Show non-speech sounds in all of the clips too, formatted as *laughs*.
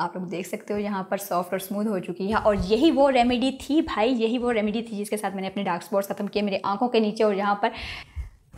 आप लोग देख सकते हो यहाँ पर सॉफ्ट और स्मूथ हो चुकी है और यही वो रेमेडी थी भाई यही वो रेमेडी थी जिसके साथ मैंने अपने डार्क स्पॉट्स ख़त्म किए मेरे आंखों के नीचे और यहाँ पर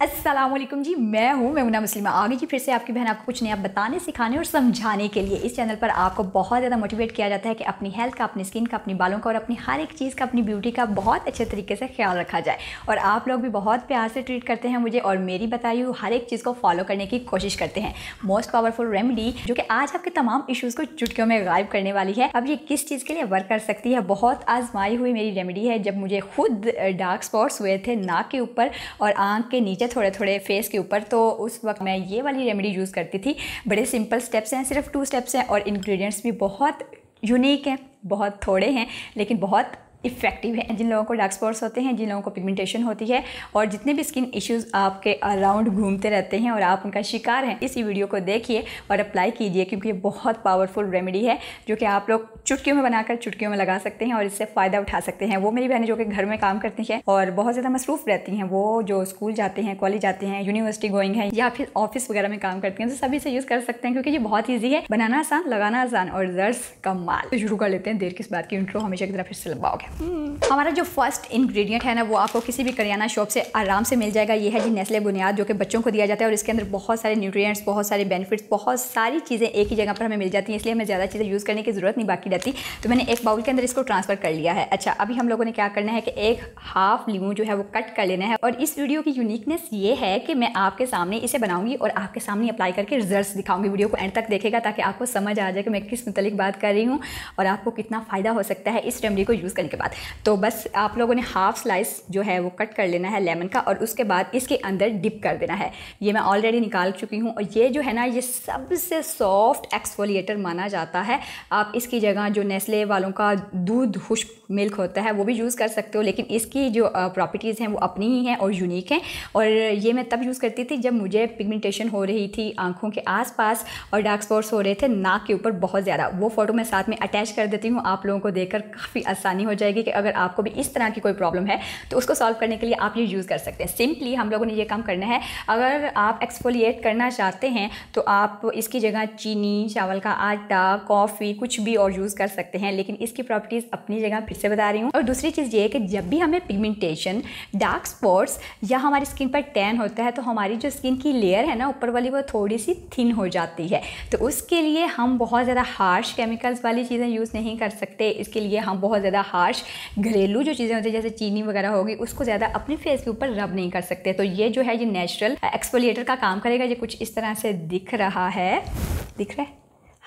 असलम जी मैं हूँ मेमुना मुस्लिमा आगे जी फिर से आपकी बहन आपको कुछ नया बताने सिखाने और समझाने के लिए इस चैनल पर आपको बहुत ज़्यादा मोटिवेट किया जाता है कि अपनी हेल्थ का अपनी स्किन का अपनी बालों का और अपनी हर एक चीज़ का अपनी ब्यूटी का बहुत अच्छे तरीके से ख्याल रखा जाए और आप लोग भी बहुत प्यार से ट्रीट करते हैं मुझे और मेरी बताई हुई हर एक चीज़ को फॉलो करने की कोशिश करते हैं मोस्ट पावरफुल रेमडी जो कि आज आपके तमाम इशूज़ को चुटकियों में गायब करने वाली है अब ये किस चीज़ के लिए वर्क कर सकती है बहुत आजमाई हुई मेरी रेमडी है जब मुझे खुद डार्क स्पॉट्स हुए थे नाक के ऊपर और आँख के नीचे खींचे थोड़े थोड़े फेस के ऊपर तो उस वक्त मैं ये वाली रेमेडी यूज़ करती थी बड़े सिंपल स्टेप्स हैं सिर्फ टू स्टेप्स हैं और इन्ग्रीडियंट्स भी बहुत यूनिक हैं बहुत थोड़े हैं लेकिन बहुत इफ़ेक्टिव है जिन लोगों को डार्क स्पॉट्स होते हैं जिन लोगों को पिगमेंटेशन होती है और जितने भी स्किन इश्यूज़ आपके अराउंड घूमते रहते हैं और आप उनका शिकार हैं इस वीडियो को देखिए और अप्लाई कीजिए क्योंकि ये बहुत पावरफुल रेमेडी है जो कि आप लोग चुटकियों में बनाकर चुटकियों में लगा सकते हैं और इससे फ़ायदा उठा सकते हैं वो मेरी बहनें जो कि घर में काम करती हैं और बहुत ज़्यादा मसरूफ़ रहती हैं वो जो स्कूल जाते हैं कॉलेज जाते हैं यूनिवर्सिटी गोइंग है या फिर ऑफिस वगैरह में काम करती हैं तो सभी से यूज़ कर सकते हैं क्योंकि ये बहुत ईजी है बनाना आसान लगाना आसान और रिजल्ट माल तो शुरू कर लेते हैं देर किस बात की इंट्रो हमेशा की तरह फिर से लगवाओगे Hmm. हमारा जो फर्स्ट इंग्रेडिएंट है ना वो आपको किसी भी करियाना शॉप से आराम से मिल जाएगा ये है जी नेस्ले बुनियाद जो कि बच्चों को दिया जाता है और इसके अंदर बहुत सारे न्यूट्रिएंट्स बहुत सारे बेनिफिट्स बहुत सारी चीज़ें एक ही जगह पर हमें मिल जाती हैं इसलिए हमें ज़्यादा चीज़ें यूज़ करने की ज़रूरत नहीं बाकी रहती तो मैंने एक बाउल के अंदर इसको ट्रांसफ़र कर लिया है अच्छा अभी हम लोगों ने क्या करना है कि एक हाफ लीमू जो है वो कट कर लेना है और इस वीडियो की यूनिकनेस ये है कि मैं आपके सामने इसे बनाऊंगी और आपके सामने अप्लाई करके रिजल्ट दिखाऊंगी वीडियो को एंड तक देखेगा ताकि आपको समझ आ जाए कि मैं किस मुतलिक बात कर रही हूँ और आपको कितना फ़ायदा हो सकता है इस रेमडी को यूज़ करने के बाद तो बस आप लोगों ने हाफ स्लाइस जो है वो कट कर लेना है लेमन का और उसके बाद इसके अंदर डिप कर देना है ये मैं ऑलरेडी निकाल चुकी हूँ और ये जो है ना ये सबसे सॉफ्ट एक्सफोलिएटर माना जाता है आप इसकी जगह जो नेस्ले वालों का दूध खुश्क मिल्क होता है वो भी यूज़ कर सकते हो लेकिन इसकी जो प्रॉपर्टीज़ हैं वो अपनी ही हैं और यूनिक हैं और ये मैं तब यूज़ करती थी जब मुझे पिगमेंटेशन हो रही थी आँखों के आसपास और डार्क स्पॉट्स हो रहे थे नाक के ऊपर बहुत ज़्यादा वो फ़ोटो मैं साथ में अटैच कर देती हूँ आप लोगों को देखकर काफ़ी आसानी हो जाएगी कि अगर आपको भी इस तरह की कोई प्रॉब्लम है तो उसको सॉल्व करने के लिए आप ये यूज़ कर सकते हैं सिंपली हम लोगों ने ये काम करना है अगर आप एक्सफोलिएट करना चाहते हैं तो आप इसकी जगह चीनी चावल का आटा कॉफ़ी कुछ भी और यूज़ कर सकते हैं लेकिन इसकी प्रॉपर्टीज़ अपनी जगह फिर से बता रही हूँ और दूसरी चीज़ ये है कि जब भी हमें पिगमेंटेशन डार्क स्पॉट्स या हमारी स्किन पर टैन होता है तो हमारी जो स्किन की लेयर है ना ऊपर वाली वो थोड़ी सी थिन हो जाती है तो उसके लिए हम बहुत ज़्यादा हार्श केमिकल्स वाली चीज़ें यूज़ नहीं कर सकते इसके लिए हम बहुत ज़्यादा हार्श घरेलू जो चीज़ें होती हैं जैसे चीनी वगैरह होगी उसको ज़्यादा अपने फेस के ऊपर रब नहीं कर सकते तो ये जो है ये नेचुरल एक्सपोलिएटर का काम करेगा ये कुछ इस तरह से दिख रहा है दिख रहा है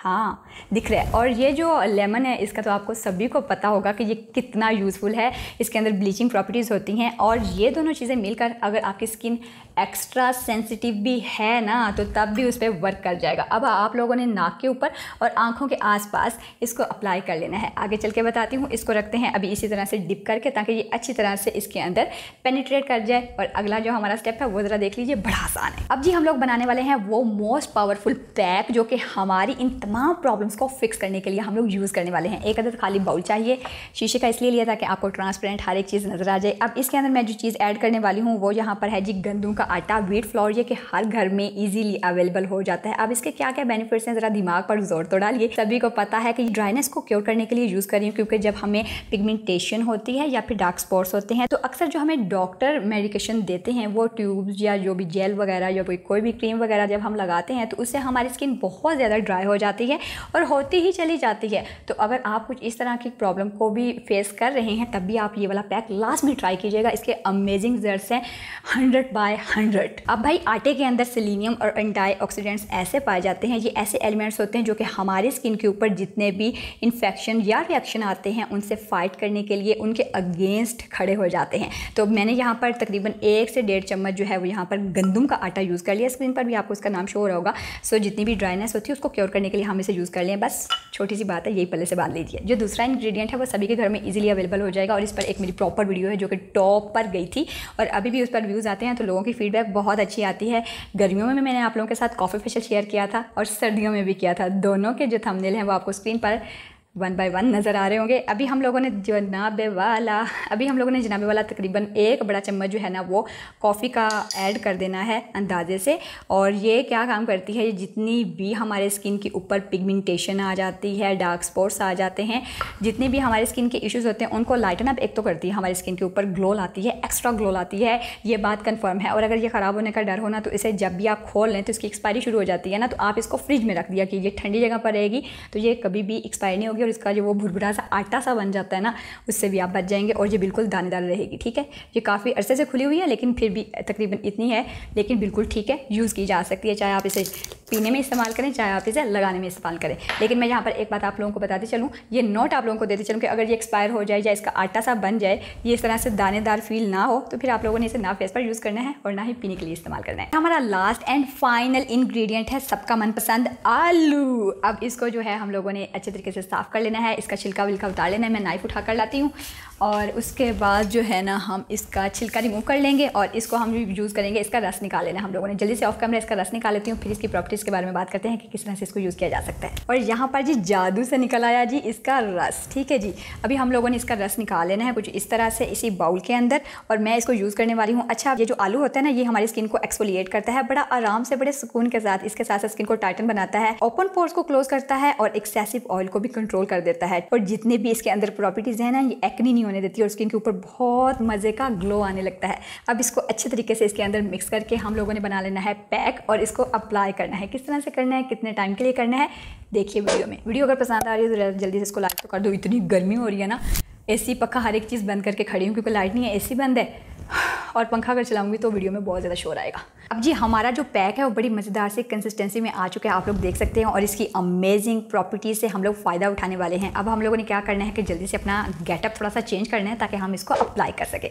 हाँ दिख रहा है और ये जो लेमन है इसका तो आपको सभी को पता होगा कि ये कितना यूज़फुल है इसके अंदर ब्लीचिंग प्रॉपर्टीज़ होती हैं और ये दोनों चीज़ें मिलकर अगर आपकी स्किन एक्स्ट्रा सेंसिटिव भी है ना तो तब भी उस पर वर्क कर जाएगा अब आप लोगों ने नाक के ऊपर और आँखों के आसपास इसको अप्लाई कर लेना है आगे चल के बताती हूँ इसको रखते हैं अभी इसी तरह से डिप करके ताकि ये अच्छी तरह से इसके अंदर पेनिट्रेट कर जाए और अगला जो हमारा स्टेप है वो ज़रा देख लीजिए बड़ा आसान है अब जी हम लोग बनाने वाले हैं वो मोस्ट पावरफुल पैक जो कि हमारी इन तमाम तमाम प्रॉब्लम्स को फिक्स करने के लिए हम लोग यूज़ करने वाले हैं एक अदर खाली बाउल चाहिए शीशे का इसलिए लिया था कि आपको ट्रांसपेरेंट हर एक चीज़ नज़र आ जाए अब इसके अंदर मैं जो चीज़ ऐड करने वाली हूँ वो यहाँ पर है जी गंदों का आटा वीट फ्लोर ये कि हर घर में ईजिली अवेलेबल हो जाता है अब इसके क्या क्या बेनिफिट्स हैं ज़रा दिमाग पर जोर तो डालिए सभी को पता है कि ड्राइनेस को क्योर करने के लिए यूज़ करी हूँ क्योंकि जब हमें पिगमेंटेशन होती है या फिर डार्क स्पॉट्स होते हैं तो अक्सर जो हमें डॉक्टर मेडिकेशन देते हैं वो ट्यूब्स या जो भी जेल वगैरह या कोई भी क्रीम वगैरह जब हम लगाते हैं तो उससे हमारी स्किन बहुत ज़्यादा ड्राई हो जाती जाती है और होती ही चली जाती है तो अगर आप कुछ इस तरह की प्रॉब्लम को भी फेस कर रहे हैं तब भी आप ये वाला पैक लास्ट में ट्राई कीजिएगा इसके अमेजिंग रिजल्ट हैं हंड्रेड बाय हंड्रेड अब भाई आटे के अंदर सिलीनियम और एंटाई ऐसे पाए जाते हैं ये ऐसे एलिमेंट्स होते हैं जो कि हमारी स्किन के ऊपर जितने भी इन्फेक्शन या रिएक्शन आते हैं उनसे फाइट करने के लिए उनके अगेंस्ट खड़े हो जाते हैं तो मैंने यहाँ पर तकरीबन एक से डेढ़ चम्मच जो है वो यहाँ पर गंदम का आटा यूज़ कर लिया स्क्रीन पर भी आपको इसका नाम शो हो रहा होगा सो जितनी भी ड्राइनेस होती है उसको क्योर करने के लिए हम इसे यूज़ कर लें बस छोटी सी बात है यही पहले से बांध लीजिए जो दूसरा इंग्रेडिएंट है वो सभी के घर में इजीली अवेलेबल हो जाएगा और इस पर एक मेरी प्रॉपर वीडियो है जो कि टॉप पर गई थी और अभी भी उस पर व्यूज़ आते हैं तो लोगों की फीडबैक बहुत अच्छी आती है गर्मियों में मैंने आप लोगों के साथ कॉफ़ी फेशल शेयर किया था और सर्दियों में भी किया था दोनों के जो थमनेल हैं वो आपको स्क्रीन पर वन बाय वन नज़र आ रहे होंगे अभी हम लोगों ने जनाब वाला अभी हम लोगों ने जनाब वाला तकरीबन एक बड़ा चम्मच जो है ना वो कॉफ़ी का ऐड कर देना है अंदाजे से और ये क्या काम करती है ये जितनी भी हमारे स्किन के ऊपर पिगमेंटेशन आ जाती है डार्क स्पॉट्स आ जाते हैं जितने भी हमारे स्किन के इश्यूज़ होते हैं उनको लाइटन अप एक तो करती है हमारी स्किन के ऊपर ग्लो लाती है एक्स्ट्रा ग्लो लाती है ये बात कन्फर्म है और अगर ये ख़राब होने का डर होना तो इसे जब भी आप खोल लें तो इसकी एक्सपायरी शुरू हो जाती है ना तो आप इसको फ्रिज में रख दिया ये ठंडी जगह पर रहेगी तो ये कभी भी एक्सपायर नहीं होगी और इसका जो वो भुरभुरा सा आटा सा बन जाता है ना उससे भी आप बच जाएंगे और ये बिल्कुल दानेदार रहेगी ठीक है ये काफ़ी अरसे से खुली हुई है लेकिन फिर भी तकरीबन इतनी है लेकिन बिल्कुल ठीक है यूज़ की जा सकती है चाहे आप इसे पीने में इस्तेमाल करें चाहे आप इसे लगाने में इस्तेमाल करें लेकिन मैं यहाँ पर एक बात आप लोगों को बताते चलूँ ये नोट आप लोगों को देते चलूँ कि अगर ये एक्सपायर हो जाए या इसका आटा सा बन जाए ये इस तरह से दानेदार फील ना हो तो फिर आप लोगों ने इसे ना फेस पर यूज़ करना है और ना ही पीने के लिए इस्तेमाल करना है हमारा लास्ट एंड फाइनल इन्ग्रीडियंट है सबका मनपसंद आलू अब इसको जो है हम लोगों ने अच्छे तरीके से साफ़ कर लेना है इसका छिलका विलका उतार लेना है मैं नाइफ उठा कर लाती हूँ और उसके बाद जो है ना हम इसका छिलका रिमूव कर लेंगे और इसको हम यूज़ करेंगे इसका रस निकाल लेना हम लोगों ने जल्दी से ऑफ कैमरा इसका रस निकाल लेती हूँ फिर इसकी प्रॉपर्टीज़ के बारे में बात करते हैं कि किस तरह से इसको यूज़ किया जा सकता है और यहाँ पर जी जादू से निकल आया जी इसका रस ठीक है जी अभी हम लोगों ने इसका रस निकाल लेना है कुछ इस तरह से इसी बाउल के अंदर और मैं इसको यूज़ करने वाली हूँ अच्छा ये जो आलू होता है ना ये हमारी स्किन को एक्सपोलिएट करता है बड़ा आराम से बड़े सुकून के साथ इसके साथ स्किन को टाइटन बनाता है ओपन पोर्स को क्लोज करता है और एक्सेसिव ऑयल को भी कंट्रोल कर देता है और जितने भी इसके अंदर प्रॉपर्टीज़ हैं ना ये एक्नी नहीं होने देती और स्किन के ऊपर बहुत मज़े का ग्लो आने लगता है अब इसको अच्छे तरीके से इसके अंदर मिक्स करके हम लोगों ने बना लेना है पैक और इसको अप्लाई करना है किस तरह से करना है कितने टाइम के लिए करना है देखिए वीडियो में वीडियो अगर पसंद आ रही है तो जल्दी से इसको लाइक तो कर दो इतनी गर्मी हो रही है ना एसी पक्का हर एक चीज़ बंद करके खड़ी हूँ क्योंकि लाइट नहीं है एसी बंद है और पंखा अगर चलाऊंगी तो वीडियो में बहुत ज़्यादा शोर आएगा अब जी हमारा जो पैक है वो बड़ी मज़ेदार से कंसिस्टेंसी में आ चुका है आप लोग देख सकते हैं और इसकी अमेजिंग प्रॉपर्टी से हम लोग फ़ायदा उठाने वाले हैं अब हम लोगों ने क्या करना है कि जल्दी से अपना गेटअप थोड़ा सा चेंज करना है ताकि हम इसको अप्लाई कर सकें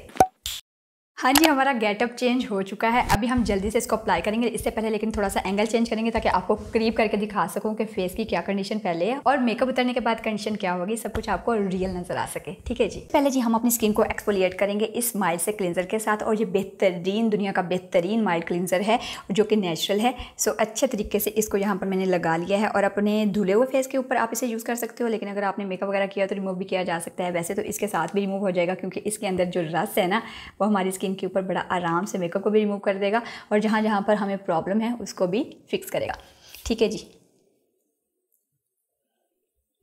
हाँ जी हमारा गेटअप चेंज हो चुका है अभी हम जल्दी से इसको अप्लाई करेंगे इससे पहले लेकिन थोड़ा सा एंगल चेंज करेंगे ताकि आपको करीब करके दिखा सकूँ कि फेस की क्या कंडीशन पहले है और मेकअप उतरने के बाद कंडीशन क्या होगी सब कुछ आपको रियल नजर आ सके ठीक है जी पहले जी हम अपनी स्किन को एक्सपोलिएट करेंगे इस माइल से क्लिनजर के साथ और ये बेहतरीन दुनिया का बेहतरीन माइल क्लिनजर है जो कि नेचुरल है सो अच्छे तरीके से इसको यहाँ पर मैंने लगा लिया है और अपने धुले हुए फेस के ऊपर आप इसे यूज़ कर सकते हो लेकिन अगर आपने मेकअप वगैरह किया तो रिमूव भी किया जा सकता है वैसे तो इसके साथ भी रिमूव हो जाएगा क्योंकि इसके अंदर जो रस है ना वो हमारी स्किन स्किन के ऊपर बड़ा आराम से मेकअप को भी रिमूव कर देगा और जहाँ जहाँ पर हमें प्रॉब्लम है उसको भी फिक्स करेगा ठीक है जी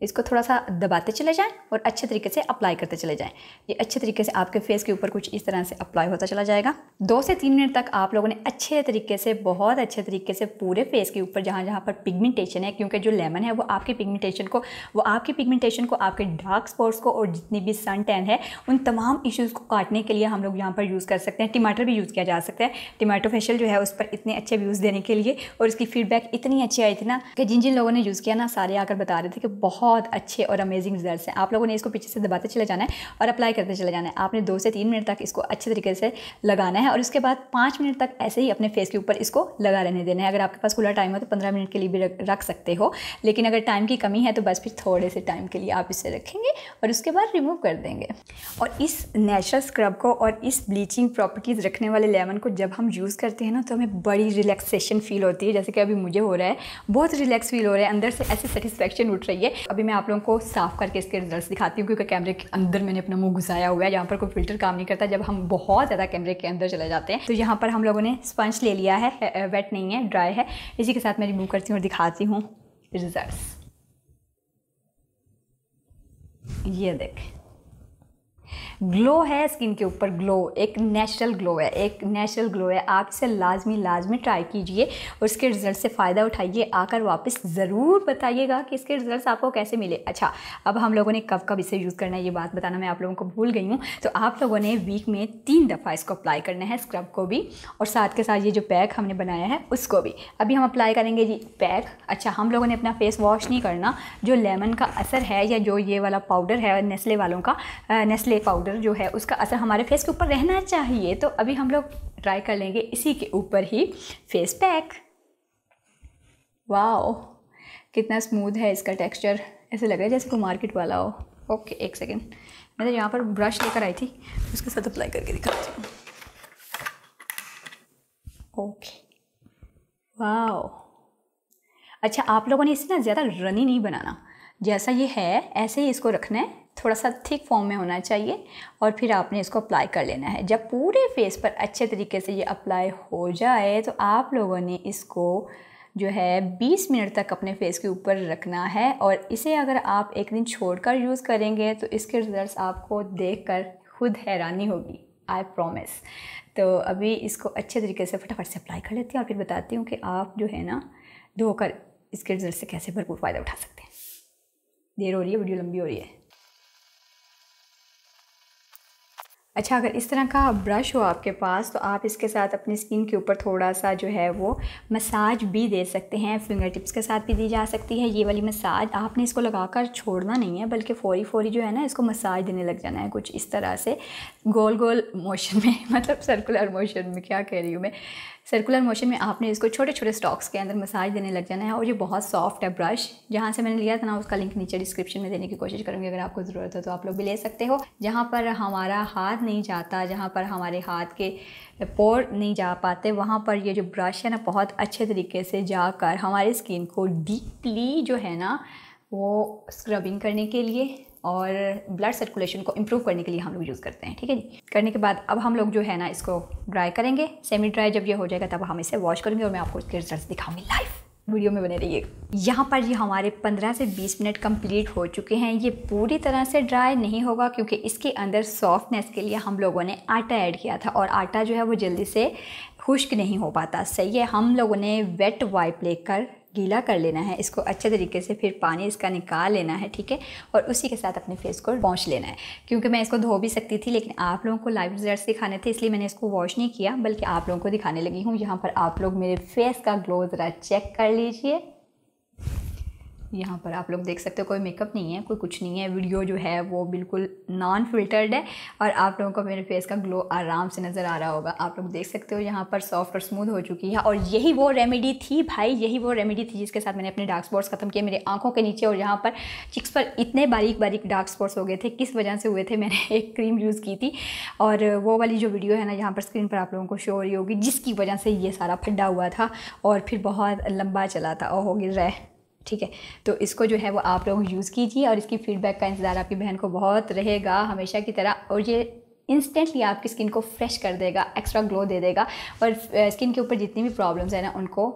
इसको थोड़ा सा दबाते चले जाएं और अच्छे तरीके से अप्लाई करते चले जाएं ये अच्छे तरीके से आपके फेस के ऊपर कुछ इस तरह से अप्लाई होता चला जाएगा दो से तीन मिनट तक आप लोगों ने अच्छे तरीके से बहुत अच्छे तरीके से पूरे फेस के ऊपर जहाँ जहाँ पर पिगमेंटेशन है क्योंकि जो लेमन है वो आपकी पिगमेंटेशन को वो आपकी पिगमेंटेशन को आपके डार्क स्पॉट्स को और जितनी भी सन टैन है उन तमाम इशूज़ को काटने के लिए हम लोग यहाँ पर यूज़ कर सकते हैं टमाटर भी यूज़ किया जा सकता है टमाटो फेशियल जो है उस पर इतने अच्छे व्यूज़ देने के लिए और इसकी फीडबैक इतनी अच्छी आई थी ना कि जिन जिन लोगों ने यूज़ किया ना सारे आकर बता रहे थे कि बहुत बहुत अच्छे और अमेजिंग रिजल्ट हैं आप लोगों ने इसको पीछे से दबाते चले जाना है और अप्लाई करते चले जाना है आपने दो से तीन मिनट तक इसको अच्छे तरीके से लगाना है और उसके बाद पाँच मिनट तक ऐसे ही अपने फेस के ऊपर इसको लगा रहने देना है अगर आपके पास खुला टाइम हो तो पंद्रह मिनट के लिए भी रख सकते हो लेकिन अगर टाइम की कमी है तो बस फिर थोड़े से टाइम के लिए आप इसे रखेंगे और उसके बाद रिमूव कर देंगे और इस नेचुरल स्क्रब को और इस ब्लीचिंग प्रॉपर्टीज़ रखने वाले लेमन को जब हम यूज़ करते हैं ना तो हमें बड़ी रिलैक्सेशन फील होती है जैसे कि अभी मुझे हो रहा है बहुत रिलैक्स फील हो रहा है अंदर से ऐसी सेटिस्फेक्शन उठ रही है अभी अभी मैं आप लोगों को साफ़ करके इसके रिजल्ट्स दिखाती हूँ क्योंकि कैमरे के अंदर मैंने अपना मुंह घुसाया हुआ है यहाँ पर कोई फिल्टर काम नहीं करता जब हम बहुत ज़्यादा कैमरे के अंदर चले जाते हैं तो यहाँ पर हम लोगों ने स्पंज ले लिया है वेट नहीं है ड्राई है इसी के साथ मैं रिमूव करती हूँ और दिखाती हूँ रिजल्ट ये देख ग्लो है स्किन के ऊपर ग्लो एक नेचुरल ग्लो है एक नेचुरल ग्लो है आप इसे लाजमी लाजमी ट्राई कीजिए और इसके रिज़ल्ट से फ़ायदा उठाइए आकर वापस ज़रूर बताइएगा कि इसके रिज़ल्ट आपको कैसे मिले अच्छा अब हम लोगों ने कब कब इसे यूज़ करना है ये बात बताना मैं आप लोगों को भूल गई हूँ तो आप लोगों ने वीक में तीन दफ़ा इसको अप्लाई करना है स्क्रब को भी और साथ के साथ ये जो पैक हमने बनाया है उसको भी अभी हम अप्लाई करेंगे जी पैक अच्छा हम लोगों ने अपना फेस वॉश नहीं करना जो लेमन का असर है या जो ये वाला पाउडर है नेस्ले वालों का नेस्ले पाउडर पाउडर जो है उसका असर हमारे फेस के ऊपर रहना चाहिए तो अभी हम लोग ट्राई कर लेंगे इसी के ऊपर ही फेस पैक वाओ कितना स्मूथ है इसका टेक्सचर ऐसे लग रहा है जैसे कोई मार्केट वाला हो ओके एक सेकेंड मैं तो यहाँ पर ब्रश लेकर आई थी उसके साथ अप्लाई करके दिखाती हूँ ओके वाओ अच्छा आप लोगों ने इसे ना ज़्यादा रनी नहीं बनाना जैसा ये है ऐसे ही इसको रखना है थोड़ा सा थिक फॉर्म में होना चाहिए और फिर आपने इसको अप्लाई कर लेना है जब पूरे फेस पर अच्छे तरीके से ये अप्लाई हो जाए तो आप लोगों ने इसको जो है 20 मिनट तक अपने फेस के ऊपर रखना है और इसे अगर आप एक दिन छोड़कर यूज़ करेंगे तो इसके रिज़ल्ट आपको देख कर खुद हैरानी होगी आई प्रोमिस तो अभी इसको अच्छे तरीके से फटाफट से अप्लाई कर लेती हूँ और फिर बताती हूँ कि आप जो है ना धोकर इसके रिज़ल्ट से कैसे भरपूर फ़ायदा उठा सकते हैं देर हो रही है वीडियो लंबी हो रही है अच्छा अगर इस तरह का ब्रश हो आपके पास तो आप इसके साथ अपनी स्किन के ऊपर थोड़ा सा जो है वो मसाज भी दे सकते हैं फिंगर टिप्स के साथ भी दी जा सकती है ये वाली मसाज आपने इसको लगाकर छोड़ना नहीं है बल्कि फौरी फौरी जो है ना इसको मसाज देने लग जाना है कुछ इस तरह से गोल गोल मोशन में *laughs* मतलब सर्कुलर मोशन में क्या कह रही हूँ मैं सर्कुलर मोशन में आपने इसको छोटे छोटे स्टॉक्स के अंदर मसाज देने लग जाना है और ये बहुत सॉफ्ट है ब्रश जहाँ से मैंने लिया था ना उसका लिंक नीचे डिस्क्रिप्शन में देने की कोशिश करूँगी अगर आपको ज़रूरत हो तो आप लोग भी ले सकते हो जहाँ पर हमारा हाथ नहीं जाता जहाँ पर हमारे हाथ के पोर नहीं जा पाते वहाँ पर ये जो ब्रश है ना बहुत अच्छे तरीके से जाकर हमारी स्किन को डीपली जो है ना वो स्क्रबिंग करने के लिए और ब्लड सर्कुलेशन को इम्प्रूव करने के लिए हम लोग यूज़ करते हैं ठीक है जी करने के बाद अब हम लोग जो है ना इसको ड्राई करेंगे सेमी ड्राई जब ये हो जाएगा तब हम इसे वॉश करेंगे और मैं आपको इसके रिजल्ट दिखाऊंगी लाइव वीडियो में बने रहिए यहाँ पर ये हमारे 15 से 20 मिनट कंप्लीट हो चुके हैं ये पूरी तरह से ड्राई नहीं होगा क्योंकि इसके अंदर सॉफ्टनेस के लिए हम लोगों ने आटा ऐड किया था और आटा जो है वो जल्दी से खुश्क नहीं हो पाता सही है हम लोगों ने वेट वाइप लेकर गीला कर लेना है इसको अच्छे तरीके से फिर पानी इसका निकाल लेना है ठीक है और उसी के साथ अपने फेस को वॉश लेना है क्योंकि मैं इसको धो भी सकती थी लेकिन आप लोगों को लाइव रिजल्ट दिखाने थे इसलिए मैंने इसको वॉश नहीं किया बल्कि आप लोगों को दिखाने लगी हूँ यहाँ पर आप लोग मेरे फेस का ग्लो ज़रा चेक कर लीजिए यहाँ पर आप लोग देख सकते हो कोई मेकअप नहीं है कोई कुछ नहीं है वीडियो जो है वो बिल्कुल नॉन फिल्टर्ड है और आप लोगों को मेरे फेस का ग्लो आराम से नज़र आ रहा होगा आप लोग देख सकते हो यहाँ पर सॉफ्ट और स्मूथ हो चुकी है और यही वो रेमेडी थी भाई यही वो रेमेडी थी जिसके साथ मैंने अपने डार्क स्पॉट्स ख़त्म किए मेरे आंखों के नीचे और यहाँ पर चिक्स पर इतने बारीक बारीक डार्क स्पॉट्स हो गए थे किस वजह से हुए थे मैंने *laughs* एक क्रीम यूज़ की थी और वो वाली जो वीडियो है ना यहाँ पर स्क्रीन पर आप लोगों को शो हो रही होगी जिसकी वजह से ये सारा फड्डा हुआ था और फिर बहुत लंबा चला था और हो गिर रहा है ठीक है तो इसको जो है वो आप लोग यूज़ कीजिए और इसकी फीडबैक का इंतज़ार आपकी बहन को बहुत रहेगा हमेशा की तरह और ये इंस्टेंटली आपकी स्किन को फ्रेश कर देगा एक्स्ट्रा ग्लो दे देगा और स्किन के ऊपर जितनी भी प्रॉब्लम्स हैं ना उनको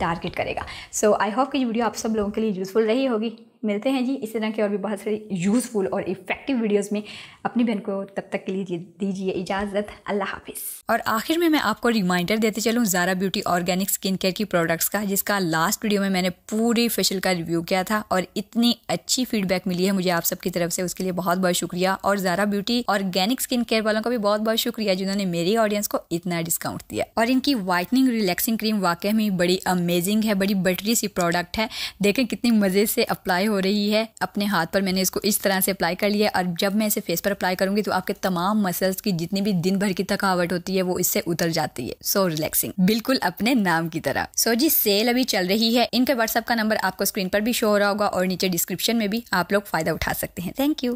टारगेट करेगा सो आई होप कि ये वीडियो आप सब लोगों के लिए यूज़फुल रही होगी मिलते हैं जी इसी तरह के और भी बहुत सारे यूज़फुल और इफ़ेक्टिव वीडियोस में अपनी बहन को तब तक के लिए दीजिए इजाज़त अल्लाह हाफिज़ और आखिर में मैं आपको रिमाइंडर देते चलूँ Zara beauty organic skin care की प्रोडक्ट्स का जिसका लास्ट वीडियो में मैंने पूरी फेशियल का रिव्यू किया था और इतनी अच्छी फीडबैक मिली है मुझे आप सबकी तरफ से उसके लिए बहुत बहुत शुक्रिया और Zara beauty organic skin care वालों का भी बहुत बहुत शुक्रिया जिन्होंने मेरी ऑडियंस को इतना डिस्काउंट दिया और इनकी वाइटनिंग रिलैक्सिंग क्रीम वाकई में बड़ी अमेजिंग है बड़ी बटरी सी प्रोडक्ट है देखें कितनी मज़े से अप्लाई हो रही है अपने हाथ पर मैंने इसको इस तरह से अप्लाई कर लिया और जब मैं इसे फेस पर अप्लाई करूंगी तो आपके तमाम मसल्स की जितनी भी दिन भर की थकावट होती है वो इससे उतर जाती है सो so रिलैक्सिंग बिल्कुल अपने नाम की तरह सो so जी सेल अभी चल रही है इनका व्हाट्सअप का नंबर आपको स्क्रीन पर भी शो हो रहा होगा और नीचे डिस्क्रिप्शन में भी आप लोग फायदा उठा सकते हैं थैंक यू